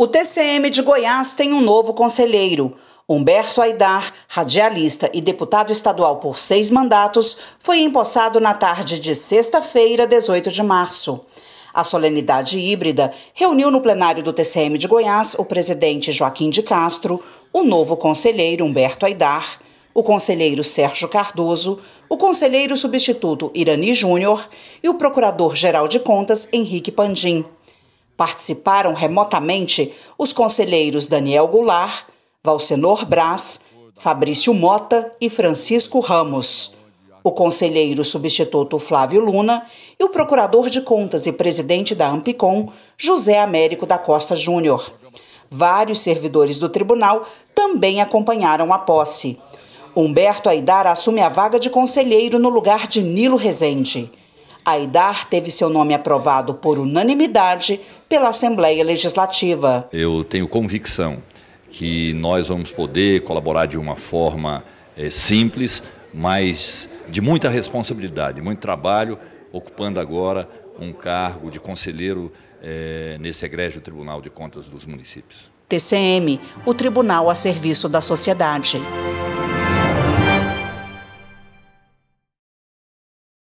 O TCM de Goiás tem um novo conselheiro. Humberto Aidar, radialista e deputado estadual por seis mandatos, foi empossado na tarde de sexta-feira, 18 de março. A solenidade híbrida reuniu no plenário do TCM de Goiás o presidente Joaquim de Castro, o novo conselheiro Humberto Aidar, o conselheiro Sérgio Cardoso, o conselheiro substituto Irani Júnior e o procurador-geral de contas Henrique Pandim. Participaram remotamente os conselheiros Daniel Goulart, Valsenor Braz, Fabrício Mota e Francisco Ramos. O conselheiro substituto Flávio Luna e o procurador de contas e presidente da Ampicom, José Américo da Costa Júnior. Vários servidores do tribunal também acompanharam a posse. Humberto Aidar assume a vaga de conselheiro no lugar de Nilo Rezende. Aidar teve seu nome aprovado por unanimidade pela Assembleia Legislativa. Eu tenho convicção que nós vamos poder colaborar de uma forma é, simples, mas de muita responsabilidade, muito trabalho, ocupando agora um cargo de conselheiro é, nesse egrégio Tribunal de Contas dos Municípios. TCM, o tribunal a serviço da sociedade.